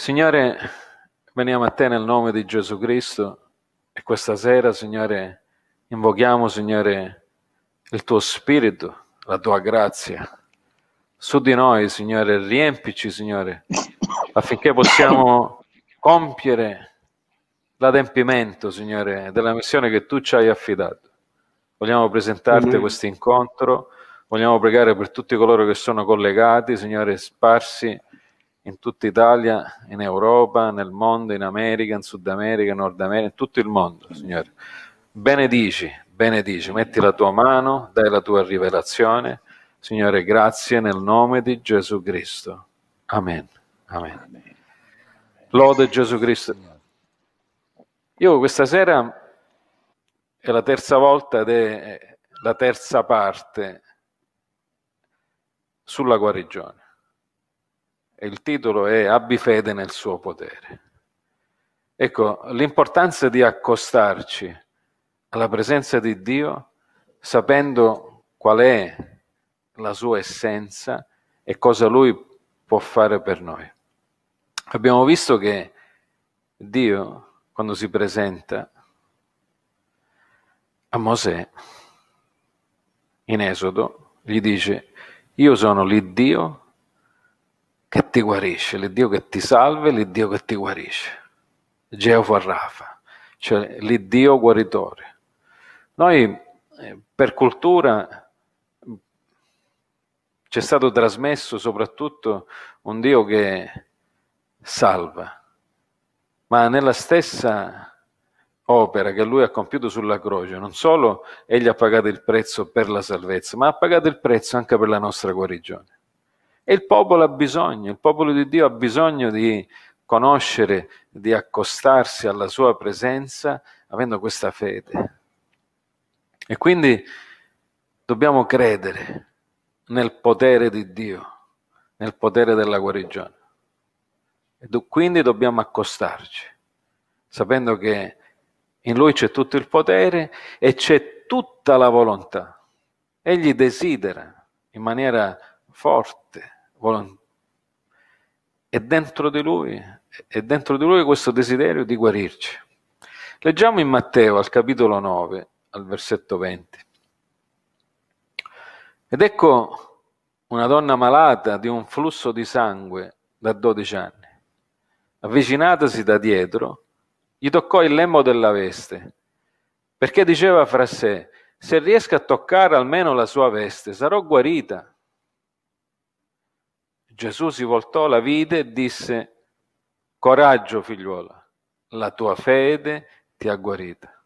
Signore, veniamo a te nel nome di Gesù Cristo e questa sera, Signore, invochiamo, Signore, il tuo spirito, la tua grazia su di noi, Signore, riempici, Signore, affinché possiamo compiere l'adempimento, Signore, della missione che tu ci hai affidato. Vogliamo presentarti mm-hmm. questo incontro, vogliamo pregare per tutti coloro che sono collegati, Signore, sparsi in tutta Italia, in Europa, nel mondo, in America, in Sud America, in Nord America, in tutto il mondo, Signore. Benedici, benedici, metti la tua mano, dai la tua rivelazione. Signore, grazie nel nome di Gesù Cristo. Amen. Amen. Lode Gesù Cristo. Io questa sera è la terza volta ed è la terza parte sulla guarigione e il titolo è Abbi fede nel suo potere. Ecco, l'importanza di accostarci alla presenza di Dio sapendo qual è la sua essenza e cosa lui può fare per noi. Abbiamo visto che Dio, quando si presenta a Mosè, in Esodo, gli dice, io sono l'Iddio che ti guarisce, l'Iddio che ti salve, l'Iddio che ti guarisce. Geova Rafa, cioè l'Iddio guaritore. Noi eh, per cultura ci è stato trasmesso soprattutto un Dio che salva, ma nella stessa opera che lui ha compiuto sulla croce, non solo egli ha pagato il prezzo per la salvezza, ma ha pagato il prezzo anche per la nostra guarigione. E il popolo ha bisogno, il popolo di Dio ha bisogno di conoscere, di accostarsi alla sua presenza avendo questa fede. E quindi dobbiamo credere nel potere di Dio, nel potere della guarigione. E do, quindi dobbiamo accostarci, sapendo che in Lui c'è tutto il potere e c'è tutta la volontà. Egli desidera in maniera forte è dentro di lui, è dentro di lui questo desiderio di guarirci. Leggiamo in Matteo al capitolo 9, al versetto 20. Ed ecco una donna malata di un flusso di sangue da 12 anni. Avvicinatasi da dietro, gli toccò il lembo della veste, perché diceva fra sé, se riesco a toccare almeno la sua veste, sarò guarita. Gesù si voltò, la vide e disse, coraggio figliuola, la tua fede ti ha guarita.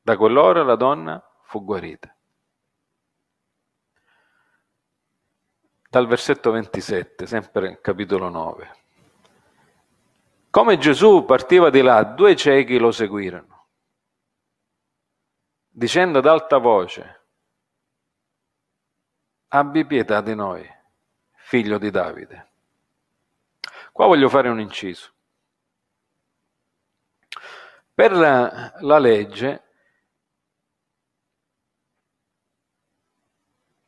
Da quell'ora la donna fu guarita. Dal versetto 27, sempre capitolo 9. Come Gesù partiva di là, due ciechi lo seguirono, dicendo ad alta voce, abbi pietà di noi figlio di Davide. Qua voglio fare un inciso. Per la, la legge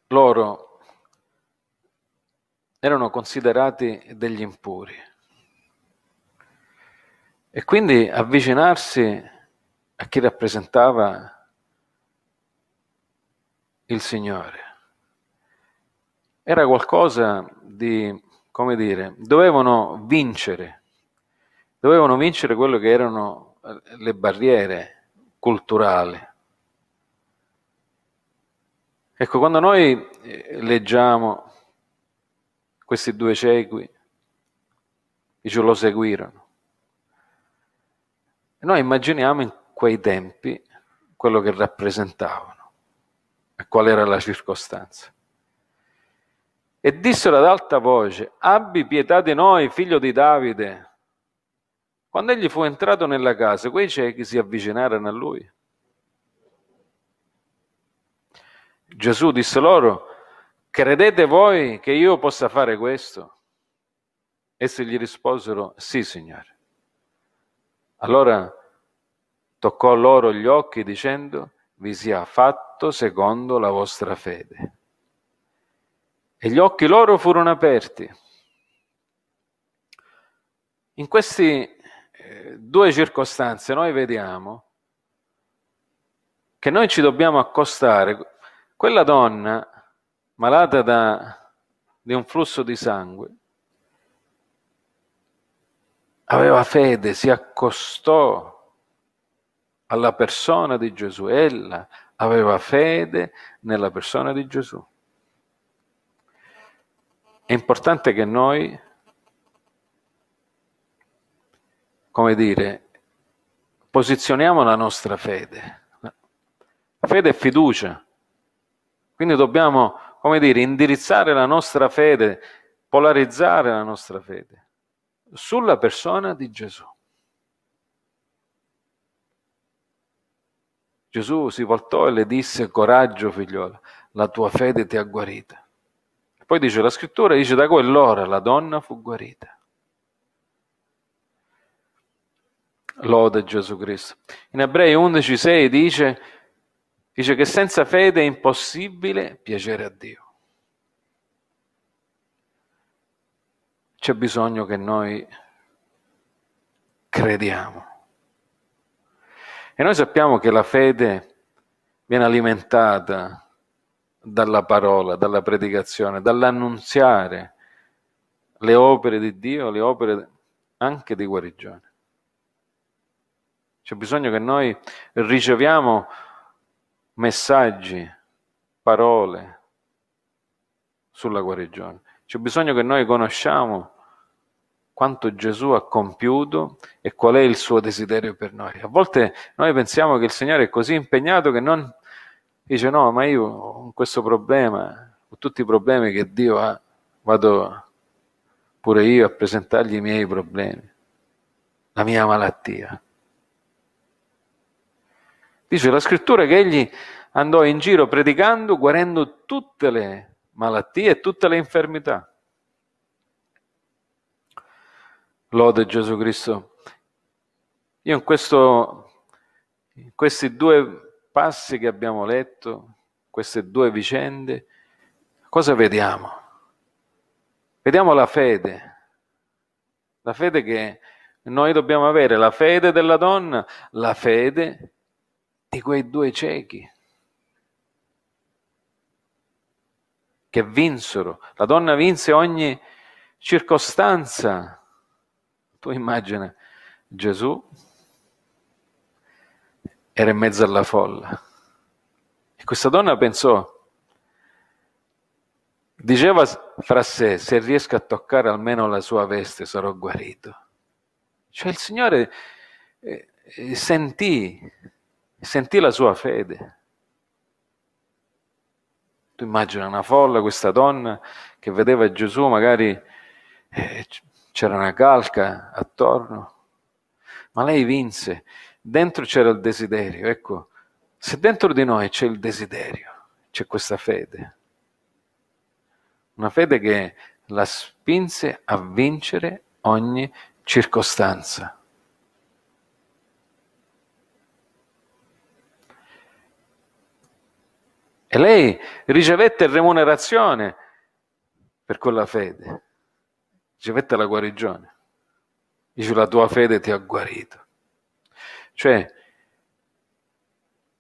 loro erano considerati degli impuri e quindi avvicinarsi a chi rappresentava il Signore era qualcosa di, come dire, dovevano vincere, dovevano vincere quello che erano eh, le barriere culturali. Ecco, quando noi eh, leggiamo questi due ciechi, dice lo seguirono, noi immaginiamo in quei tempi quello che rappresentavano e qual era la circostanza. E dissero ad alta voce, abbi pietà di noi, figlio di Davide. Quando egli fu entrato nella casa, quei ciechi si avvicinarono a lui. Gesù disse loro, credete voi che io possa fare questo? Essi gli risposero, sì, Signore. Allora toccò loro gli occhi dicendo, vi sia fatto secondo la vostra fede e gli occhi loro furono aperti. In queste eh, due circostanze noi vediamo che noi ci dobbiamo accostare. Quella donna malata da, di un flusso di sangue aveva fede, si accostò alla persona di Gesù. Ella aveva fede nella persona di Gesù. È importante che noi, come dire, posizioniamo la nostra fede. Fede e fiducia. Quindi dobbiamo, come dire, indirizzare la nostra fede, polarizzare la nostra fede sulla persona di Gesù. Gesù si voltò e le disse, coraggio figliuola, la tua fede ti ha guarita. Poi dice la scrittura, dice da quell'ora la donna fu guarita. Lode Gesù Cristo. In Ebrei 11,6 dice, dice che senza fede è impossibile piacere a Dio. C'è bisogno che noi crediamo. E noi sappiamo che la fede viene alimentata dalla parola, dalla predicazione, dall'annunziare le opere di Dio, le opere anche di guarigione. C'è bisogno che noi riceviamo messaggi, parole sulla guarigione. C'è bisogno che noi conosciamo quanto Gesù ha compiuto e qual è il suo desiderio per noi. A volte noi pensiamo che il Signore è così impegnato che non dice no, ma io con questo problema, con tutti i problemi che Dio ha, vado pure io a presentargli i miei problemi, la mia malattia. Dice la scrittura che egli andò in giro predicando, guarendo tutte le malattie e tutte le infermità. Lode Gesù Cristo. Io in, questo, in questi due passi che abbiamo letto, queste due vicende, cosa vediamo? Vediamo la fede, la fede che noi dobbiamo avere, la fede della donna, la fede di quei due ciechi che vinsero, la donna vinse ogni circostanza. Tu immagina Gesù era in mezzo alla folla. E questa donna pensò, diceva fra sé, se riesco a toccare almeno la sua veste sarò guarito. Cioè il Signore eh, eh, sentì, sentì la sua fede. Tu immagina una folla, questa donna che vedeva Gesù, magari eh, c'era una calca attorno, ma lei vinse dentro c'era il desiderio, ecco, se dentro di noi c'è il desiderio, c'è questa fede, una fede che la spinse a vincere ogni circostanza. E lei ricevette remunerazione per quella fede, ricevette la guarigione. Dice la tua fede ti ha guarito. Cioè,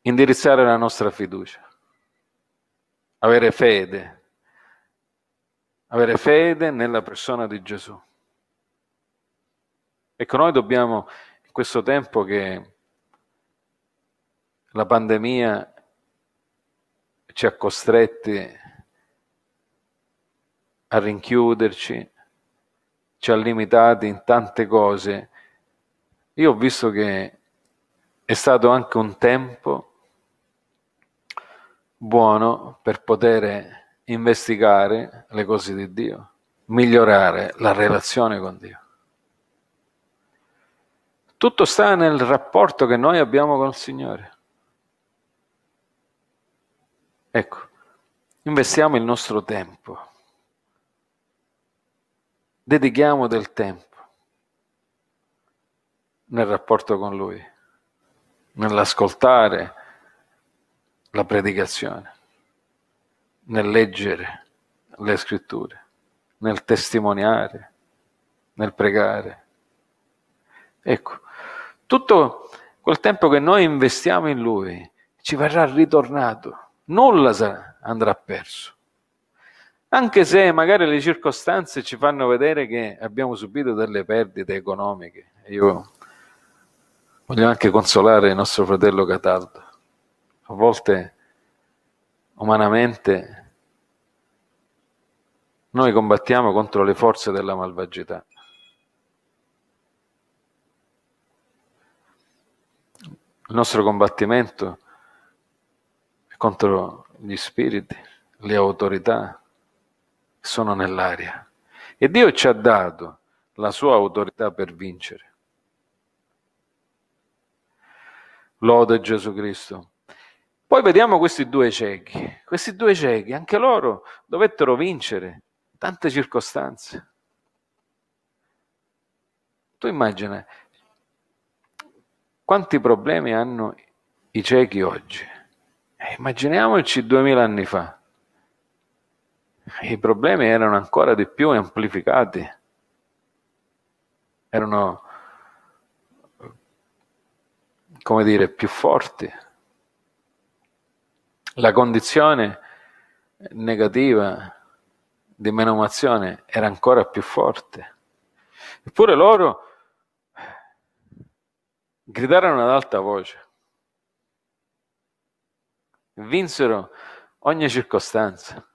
indirizzare la nostra fiducia, avere fede, avere fede nella persona di Gesù. Ecco, noi dobbiamo, in questo tempo che la pandemia ci ha costretti a rinchiuderci, ci ha limitati in tante cose, io ho visto che è stato anche un tempo buono per poter investigare le cose di Dio, migliorare la relazione con Dio. Tutto sta nel rapporto che noi abbiamo con il Signore. Ecco, investiamo il nostro tempo, dedichiamo del tempo nel rapporto con Lui nell'ascoltare la predicazione, nel leggere le scritture, nel testimoniare, nel pregare. Ecco, tutto quel tempo che noi investiamo in Lui ci verrà ritornato, nulla andrà perso. Anche se magari le circostanze ci fanno vedere che abbiamo subito delle perdite economiche. Io Voglio anche consolare il nostro fratello Cataldo. A volte, umanamente, noi combattiamo contro le forze della malvagità. Il nostro combattimento è contro gli spiriti, le autorità che sono nell'aria. E Dio ci ha dato la sua autorità per vincere. Lode Gesù Cristo. Poi vediamo questi due ciechi. Questi due ciechi, anche loro dovettero vincere tante circostanze. Tu immagina quanti problemi hanno i ciechi oggi. Eh, immaginiamoci duemila anni fa. I problemi erano ancora di più amplificati. Erano come dire, più forti. La condizione negativa di menomazione era ancora più forte. Eppure loro gridarono ad alta voce, vinsero ogni circostanza.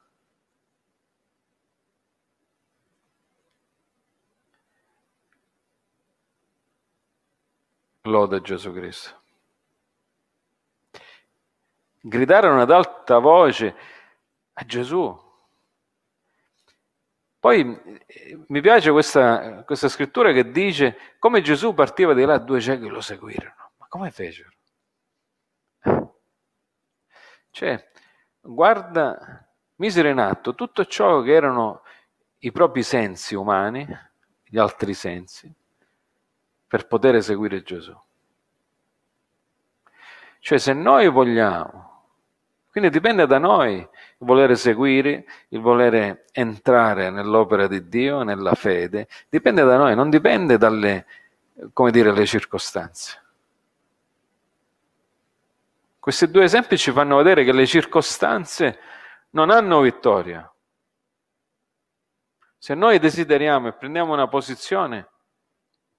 Lode Gesù Cristo gridarono ad alta voce a Gesù. Poi eh, mi piace questa, questa scrittura che dice come Gesù partiva di là, due ciechi lo seguirono. Ma come fecero? Cioè, guarda, misero in atto tutto ciò che erano i propri sensi umani, gli altri sensi, per poter seguire Gesù. Cioè, se noi vogliamo quindi dipende da noi il volere seguire, il volere entrare nell'opera di Dio, nella fede, dipende da noi, non dipende dalle dire, circostanze. Questi due esempi ci fanno vedere che le circostanze non hanno vittoria. Se noi desideriamo e prendiamo una posizione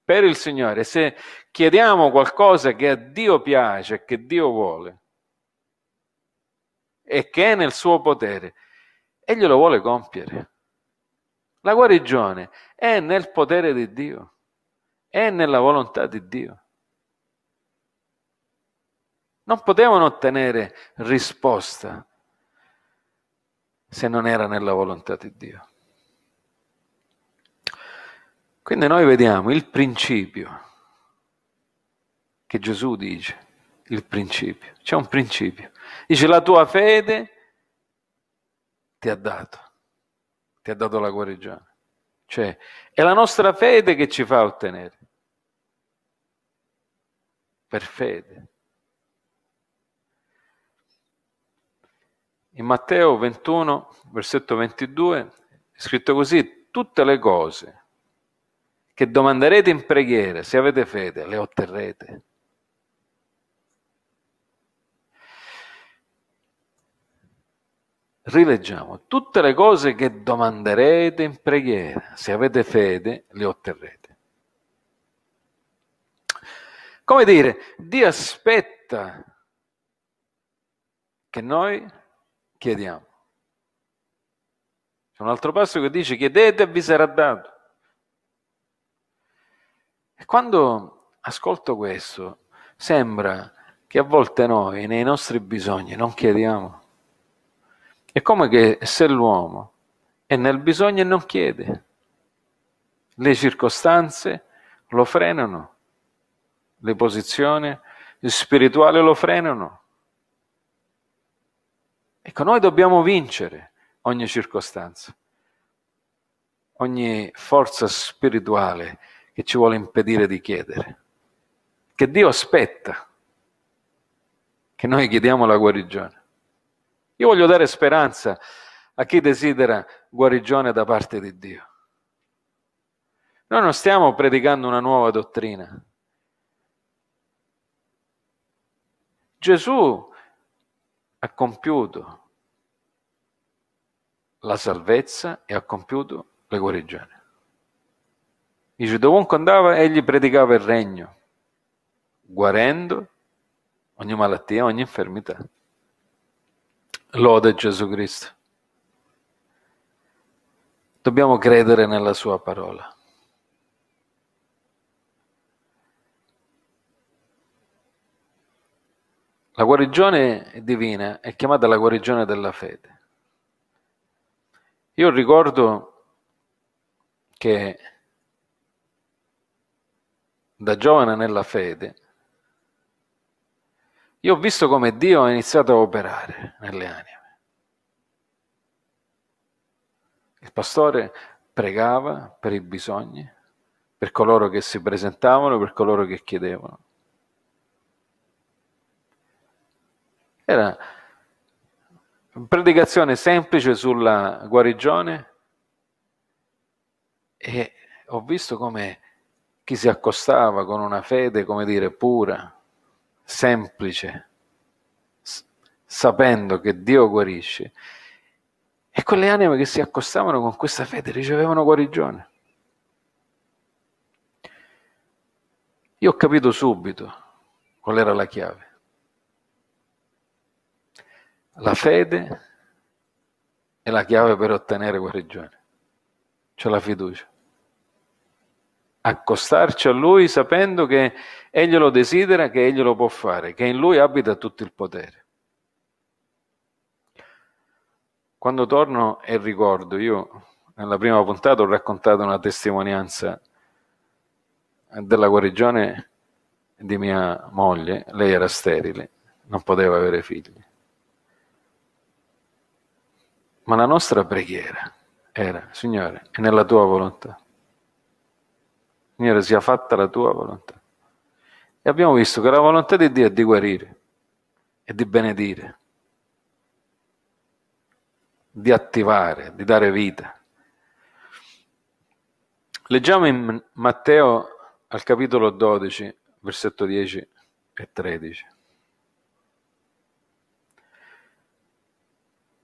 per il Signore, se chiediamo qualcosa che a Dio piace, che Dio vuole, e che è nel suo potere e glielo vuole compiere. La guarigione è nel potere di Dio, è nella volontà di Dio. Non potevano ottenere risposta se non era nella volontà di Dio. Quindi noi vediamo il principio che Gesù dice il principio. C'è un principio. Dice la tua fede ti ha dato, ti ha dato la guarigione. Cioè, è la nostra fede che ci fa ottenere. Per fede. In Matteo 21, versetto 22, è scritto così, tutte le cose che domanderete in preghiera, se avete fede, le otterrete. Rileggiamo tutte le cose che domanderete in preghiera, se avete fede le otterrete. Come dire, Dio aspetta che noi chiediamo. C'è un altro passo che dice chiedete e vi sarà dato. E quando ascolto questo, sembra che a volte noi nei nostri bisogni non chiediamo. È come che se l'uomo è nel bisogno e non chiede, le circostanze lo frenano, le posizioni spirituali lo frenano. Ecco, noi dobbiamo vincere ogni circostanza, ogni forza spirituale che ci vuole impedire di chiedere, che Dio aspetta che noi chiediamo la guarigione. Io voglio dare speranza a chi desidera guarigione da parte di Dio. Noi non stiamo predicando una nuova dottrina. Gesù ha compiuto la salvezza e ha compiuto le guarigioni. Dice, dovunque andava, egli predicava il regno, guarendo ogni malattia, ogni infermità. Lode Gesù Cristo. Dobbiamo credere nella sua parola. La guarigione divina è chiamata la guarigione della fede. Io ricordo che da giovane nella fede io ho visto come Dio ha iniziato a operare nelle anime. Il pastore pregava per i bisogni, per coloro che si presentavano, per coloro che chiedevano. Era una predicazione semplice sulla guarigione e ho visto come chi si accostava con una fede, come dire, pura, semplice, sapendo che Dio guarisce. E quelle anime che si accostavano con questa fede ricevevano guarigione. Io ho capito subito qual era la chiave. La fede è la chiave per ottenere guarigione, cioè la fiducia accostarci a Lui sapendo che Egli lo desidera, che Egli lo può fare, che in Lui abita tutto il potere. Quando torno e ricordo, io nella prima puntata ho raccontato una testimonianza della guarigione di mia moglie, lei era sterile, non poteva avere figli. Ma la nostra preghiera era, Signore, è nella tua volontà. Signore, sia fatta la tua volontà. E abbiamo visto che la volontà di Dio è di guarire e di benedire, di attivare, di dare vita. Leggiamo in Matteo al capitolo 12, versetto 10 e 13.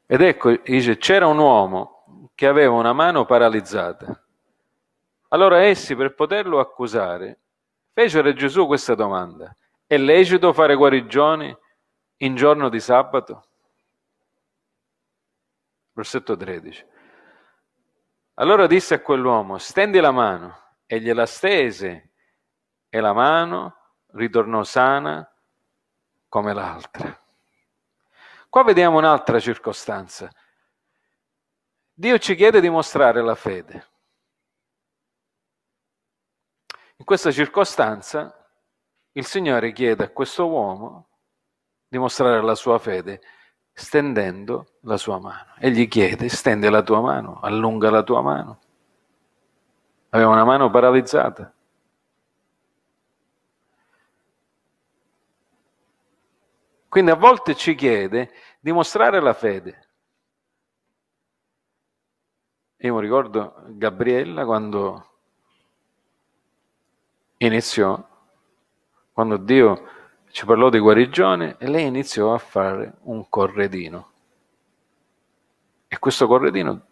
Ed ecco, dice, c'era un uomo che aveva una mano paralizzata. Allora essi, per poterlo accusare, fecero a Gesù questa domanda: È lecito fare guarigioni in giorno di sabato? Versetto 13. Allora disse a quell'uomo: Stendi la mano. E gliela stese, e la mano ritornò sana come l'altra. Qua vediamo un'altra circostanza. Dio ci chiede di mostrare la fede. In questa circostanza il Signore chiede a questo uomo di mostrare la sua fede stendendo la sua mano. E gli chiede, stende la tua mano, allunga la tua mano. Aveva una mano paralizzata. Quindi a volte ci chiede di mostrare la fede. Io mi ricordo Gabriella quando iniziò, quando Dio ci parlò di guarigione, e lei iniziò a fare un corredino. E questo corredino,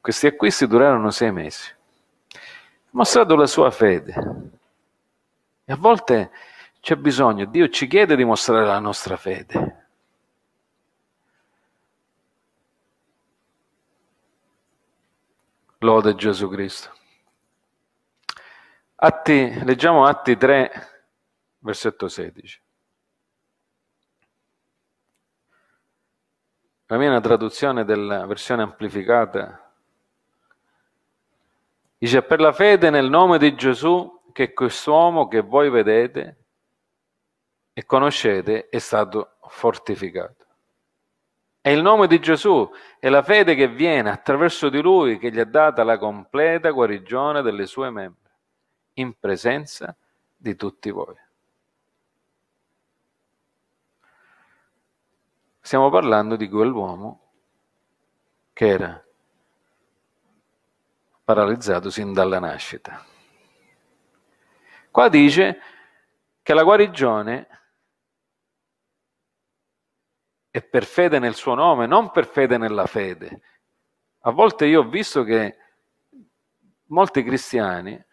questi acquisti durarono sei mesi. Ha mostrato la sua fede. E a volte c'è bisogno, Dio ci chiede di mostrare la nostra fede. Lode Gesù Cristo. Atti, leggiamo Atti 3, versetto 16. La mia traduzione della versione amplificata dice per la fede nel nome di Gesù che quest'uomo che voi vedete e conoscete è stato fortificato. È il nome di Gesù, è la fede che viene attraverso di lui che gli ha data la completa guarigione delle sue membra in presenza di tutti voi. Stiamo parlando di quell'uomo che era paralizzato sin dalla nascita. Qua dice che la guarigione è per fede nel suo nome, non per fede nella fede. A volte io ho visto che molti cristiani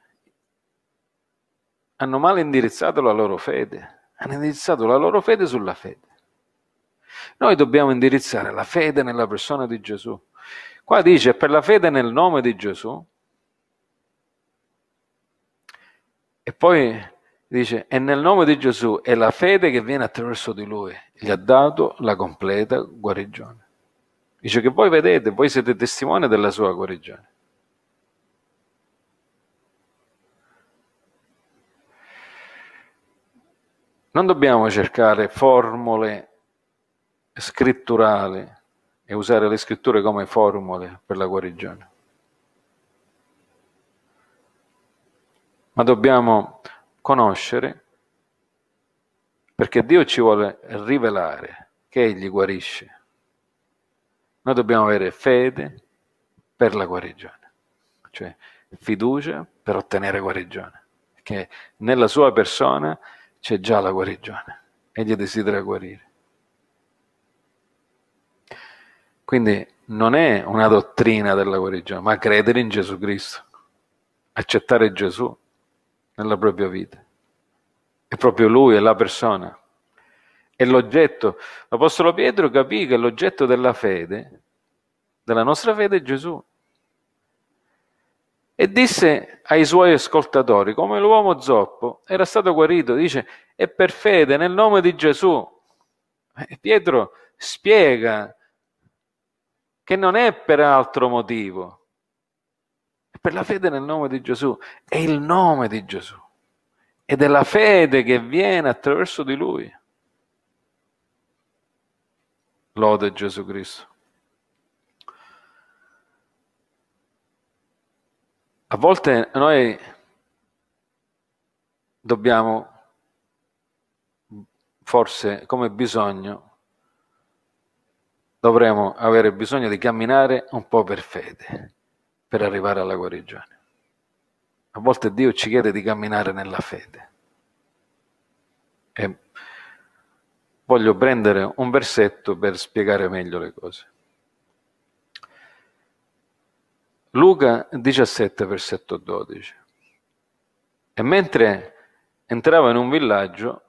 hanno male indirizzato la loro fede, hanno indirizzato la loro fede sulla fede. Noi dobbiamo indirizzare la fede nella persona di Gesù. Qua dice per la fede nel nome di Gesù. E poi dice, è nel nome di Gesù, è la fede che viene attraverso di lui. Gli ha dato la completa guarigione. Dice che voi vedete, voi siete testimoni della sua guarigione. Non dobbiamo cercare formule scritturali e usare le scritture come formule per la guarigione. Ma dobbiamo conoscere perché Dio ci vuole rivelare che Egli guarisce. Noi dobbiamo avere fede per la guarigione, cioè fiducia per ottenere guarigione, che nella sua persona c'è già la guarigione. Egli desidera guarire. Quindi non è una dottrina della guarigione, ma credere in Gesù Cristo, accettare Gesù nella propria vita. È proprio Lui, è la persona, è l'oggetto. L'Apostolo Pietro capì che l'oggetto della fede, della nostra fede, è Gesù. E disse ai suoi ascoltatori, come l'uomo zoppo era stato guarito, dice, è per fede nel nome di Gesù. E Pietro spiega che non è per altro motivo, è per la fede nel nome di Gesù, è il nome di Gesù ed è la fede che viene attraverso di lui. Lode Gesù Cristo. A volte noi dobbiamo, forse come bisogno, dovremo avere bisogno di camminare un po' per fede per arrivare alla guarigione. A volte Dio ci chiede di camminare nella fede. E voglio prendere un versetto per spiegare meglio le cose. Luca 17, versetto 12. E mentre entrava in un villaggio,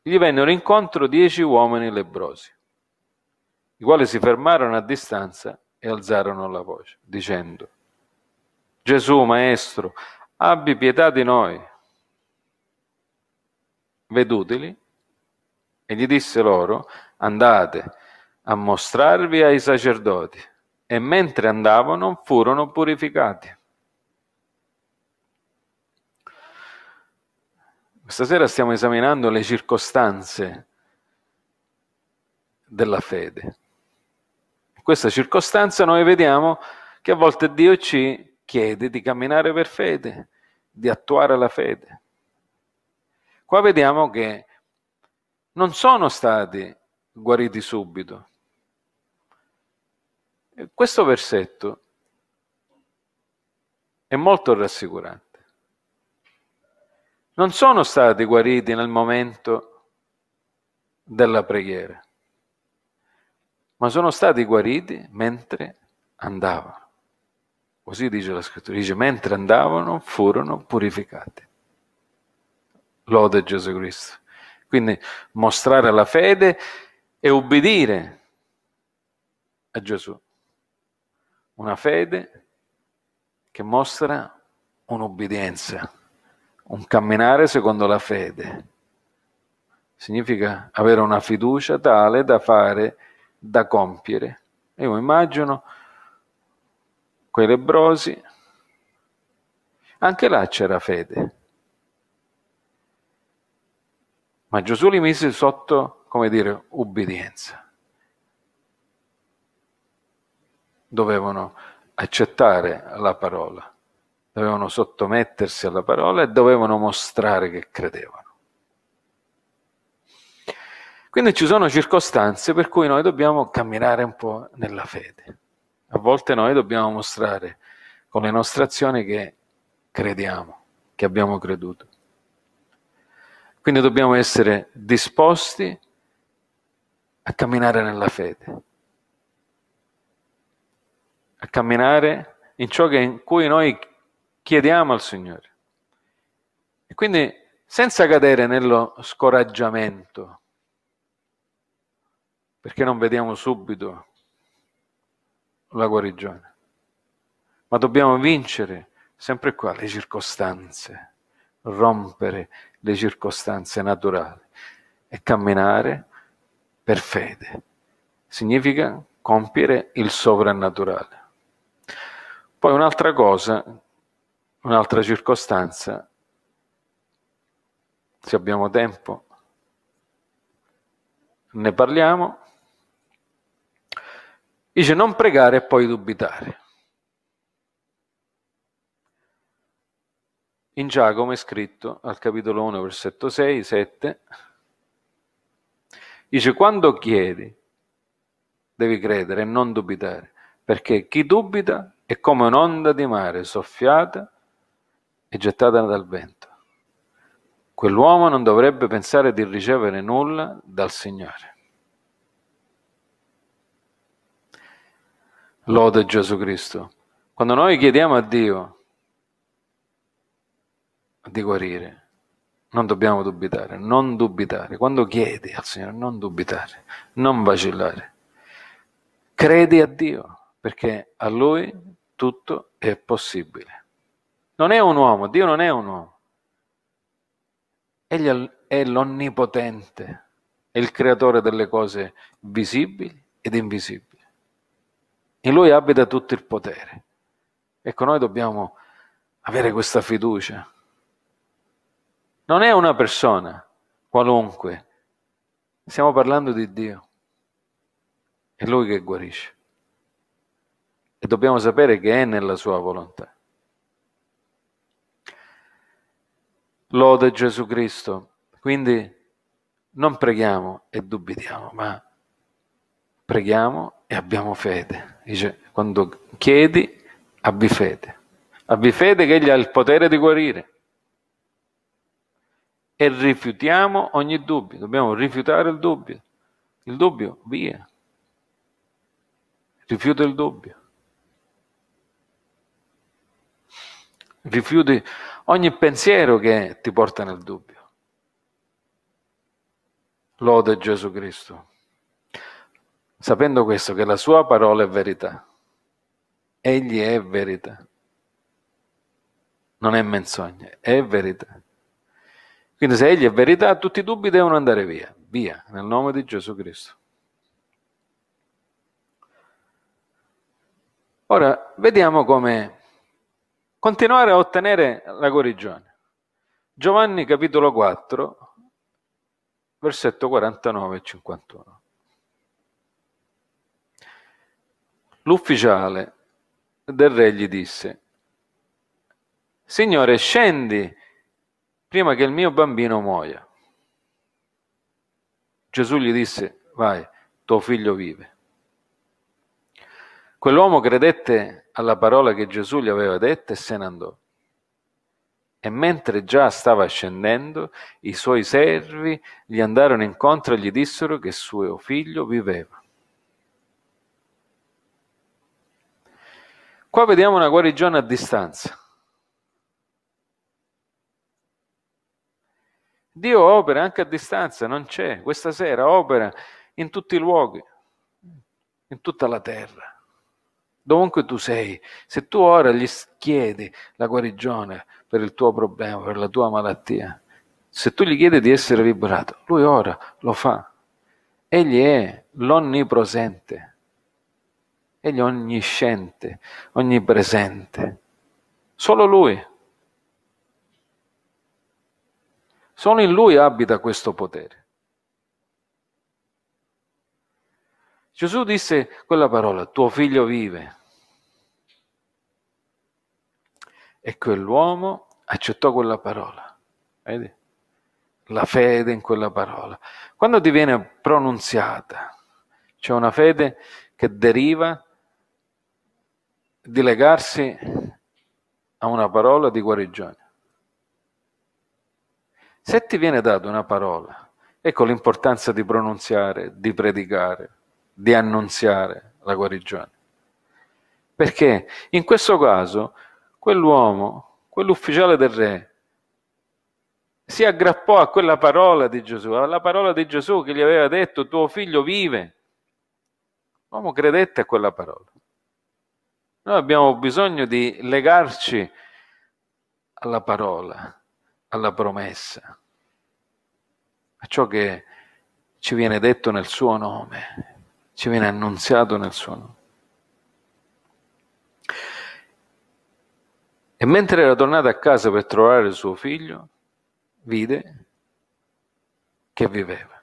gli vennero incontro dieci uomini lebrosi, i quali si fermarono a distanza e alzarono la voce, dicendo, Gesù, Maestro, abbi pietà di noi. Veduteli, e gli disse loro, andate a mostrarvi ai sacerdoti e mentre andavano furono purificati. Questa sera stiamo esaminando le circostanze della fede. In questa circostanza noi vediamo che a volte Dio ci chiede di camminare per fede, di attuare la fede. Qua vediamo che non sono stati guariti subito, questo versetto è molto rassicurante. Non sono stati guariti nel momento della preghiera, ma sono stati guariti mentre andavano. Così dice la scrittura, dice mentre andavano furono purificati. Lode Gesù Cristo. Quindi mostrare la fede e ubbidire a Gesù una fede che mostra un'obbedienza, un camminare secondo la fede. Significa avere una fiducia tale da fare, da compiere. Io immagino quei lebrosi, anche là c'era fede. Ma Gesù li mise sotto, come dire, ubbidienza. dovevano accettare la parola, dovevano sottomettersi alla parola e dovevano mostrare che credevano. Quindi ci sono circostanze per cui noi dobbiamo camminare un po' nella fede. A volte noi dobbiamo mostrare con le nostre azioni che crediamo, che abbiamo creduto. Quindi dobbiamo essere disposti a camminare nella fede a camminare in ciò che, in cui noi chiediamo al Signore. E quindi senza cadere nello scoraggiamento, perché non vediamo subito la guarigione, ma dobbiamo vincere sempre qua le circostanze, rompere le circostanze naturali e camminare per fede. Significa compiere il sovrannaturale. Poi un'altra cosa, un'altra circostanza, se abbiamo tempo, ne parliamo. Dice non pregare e poi dubitare. In Giacomo è scritto al capitolo 1, versetto 6, 7, dice quando chiedi devi credere e non dubitare, perché chi dubita è come un'onda di mare soffiata e gettata dal vento. Quell'uomo non dovrebbe pensare di ricevere nulla dal Signore. Lode Gesù Cristo. Quando noi chiediamo a Dio di guarire, non dobbiamo dubitare, non dubitare. Quando chiedi al Signore, non dubitare, non vacillare. Credi a Dio, perché a Lui tutto è possibile. Non è un uomo, Dio non è un uomo. Egli è l'onnipotente, è il creatore delle cose visibili ed invisibili. In lui abita tutto il potere. Ecco, noi dobbiamo avere questa fiducia. Non è una persona qualunque, stiamo parlando di Dio. È lui che guarisce dobbiamo sapere che è nella sua volontà. Lode Gesù Cristo. Quindi non preghiamo e dubitiamo, ma preghiamo e abbiamo fede. Dice, quando chiedi, abbi fede. Abbi fede che Egli ha il potere di guarire. E rifiutiamo ogni dubbio, dobbiamo rifiutare il dubbio. Il dubbio, via. Rifiuta il dubbio. rifiuti ogni pensiero che ti porta nel dubbio. Lode Gesù Cristo, sapendo questo che la sua parola è verità, egli è verità, non è menzogna, è verità. Quindi se egli è verità, tutti i dubbi devono andare via, via, nel nome di Gesù Cristo. Ora, vediamo come continuare a ottenere la guarigione. Giovanni capitolo 4, versetto 49 e 51. L'ufficiale del re gli disse, Signore, scendi prima che il mio bambino muoia. Gesù gli disse, vai, tuo figlio vive. Quell'uomo credette alla parola che Gesù gli aveva detta e se ne andò. E mentre già stava scendendo, i suoi servi gli andarono incontro e gli dissero che suo figlio viveva. Qua vediamo una guarigione a distanza. Dio opera anche a distanza, non c'è. Questa sera opera in tutti i luoghi, in tutta la terra dovunque tu sei, se tu ora gli chiedi la guarigione per il tuo problema, per la tua malattia, se tu gli chiedi di essere liberato, lui ora lo fa. Egli è l'onnipresente, egli è onnisciente, onnipresente. Solo lui. Solo in lui abita questo potere. Gesù disse quella parola, tuo figlio vive. E quell'uomo accettò quella parola. Vedi? La fede in quella parola. Quando ti viene pronunziata, c'è cioè una fede che deriva di legarsi a una parola di guarigione. Se ti viene data una parola, ecco l'importanza di pronunziare, di predicare, di annunziare la guarigione. Perché in questo caso quell'uomo, quell'ufficiale del re, si aggrappò a quella parola di Gesù, alla parola di Gesù che gli aveva detto tuo figlio vive. L'uomo credette a quella parola. Noi abbiamo bisogno di legarci alla parola, alla promessa, a ciò che ci viene detto nel suo nome, ci viene annunziato nel suo nome. E mentre era tornata a casa per trovare suo figlio, vide che viveva.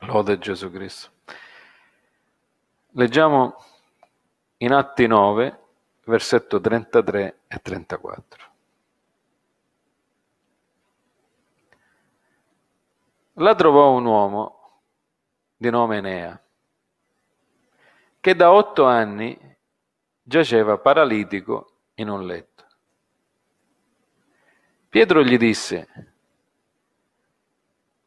Lode Gesù Cristo. Leggiamo in Atti 9, versetto 33 e 34. La trovò un uomo di nome Enea, che da otto anni giaceva paralitico in un letto. Pietro gli disse,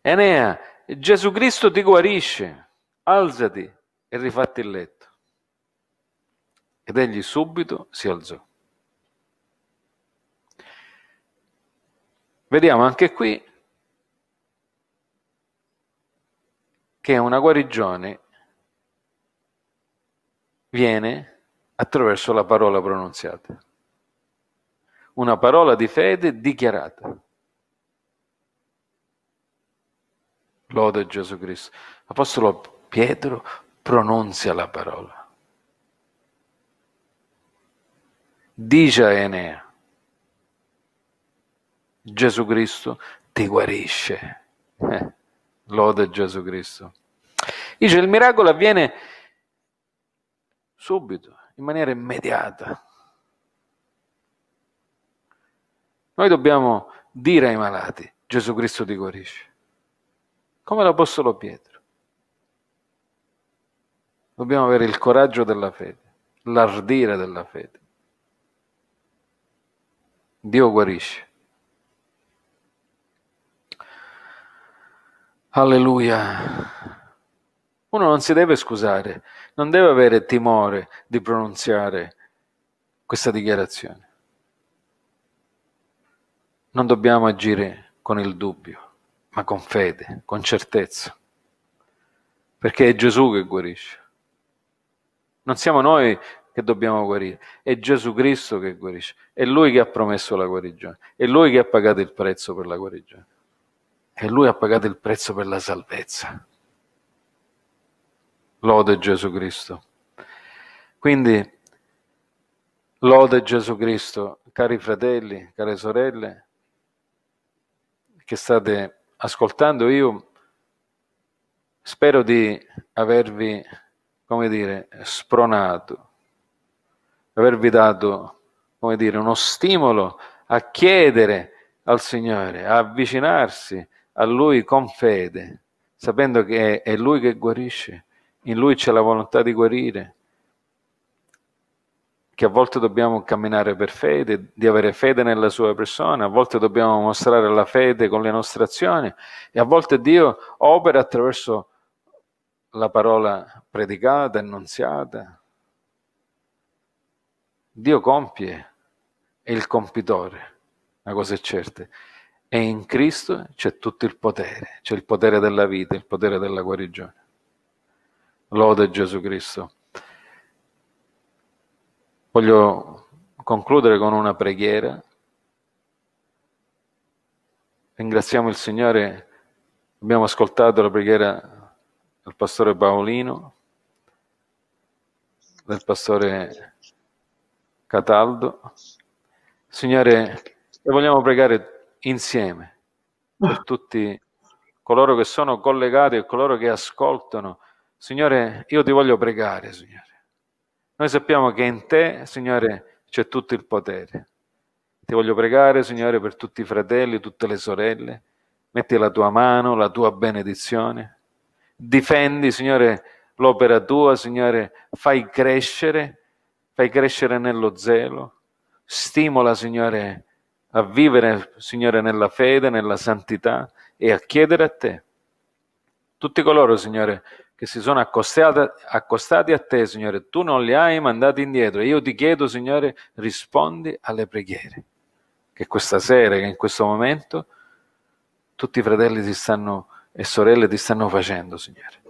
Enea, Gesù Cristo ti guarisce, alzati e rifatti il letto. Ed egli subito si alzò. Vediamo anche qui che una guarigione viene attraverso la parola pronunziata. Una parola di fede dichiarata. Lode Gesù Cristo. Apostolo Pietro pronunzia la parola. Dice a Enea, Gesù Cristo ti guarisce. Eh, lode Gesù Cristo. Dice il miracolo avviene subito in maniera immediata. Noi dobbiamo dire ai malati, Gesù Cristo ti guarisce, come l'Apostolo Pietro. Dobbiamo avere il coraggio della fede, l'ardire della fede. Dio guarisce. Alleluia. Uno non si deve scusare, non deve avere timore di pronunziare questa dichiarazione. Non dobbiamo agire con il dubbio, ma con fede, con certezza, perché è Gesù che guarisce. Non siamo noi che dobbiamo guarire, è Gesù Cristo che guarisce, è Lui che ha promesso la guarigione, è Lui che ha pagato il prezzo per la guarigione, è Lui che ha pagato il prezzo per la salvezza. Lode Gesù Cristo. Quindi, lode Gesù Cristo, cari fratelli, care sorelle, che state ascoltando, io spero di avervi, come dire, spronato, avervi dato, come dire, uno stimolo a chiedere al Signore, a avvicinarsi a Lui con fede, sapendo che è Lui che guarisce, in Lui c'è la volontà di guarire, che a volte dobbiamo camminare per fede, di avere fede nella sua persona, a volte dobbiamo mostrare la fede con le nostre azioni e a volte Dio opera attraverso la parola predicata, annunziata. Dio compie, è il compitore, una cosa è certa. E in Cristo c'è tutto il potere, c'è il potere della vita, il potere della guarigione. Lode Gesù Cristo. Voglio concludere con una preghiera. Ringraziamo il Signore, abbiamo ascoltato la preghiera del pastore Paolino, del pastore Cataldo. Signore, e vogliamo pregare insieme per tutti coloro che sono collegati e coloro che ascoltano Signore, io ti voglio pregare, Signore. Noi sappiamo che in te, Signore, c'è tutto il potere. Ti voglio pregare, Signore, per tutti i fratelli, tutte le sorelle. Metti la tua mano, la tua benedizione. Difendi, Signore, l'opera tua, Signore. Fai crescere, fai crescere nello zelo. Stimola, Signore, a vivere, Signore, nella fede, nella santità e a chiedere a te. Tutti coloro, Signore, che si sono accostati a te, Signore. Tu non li hai mandati indietro. Io ti chiedo, Signore, rispondi alle preghiere. Che questa sera, che in questo momento, tutti i fratelli stanno, e sorelle ti stanno facendo, Signore.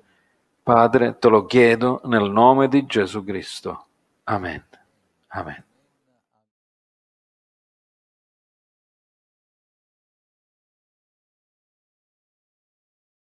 Padre, te lo chiedo nel nome di Gesù Cristo. Amen. Amen.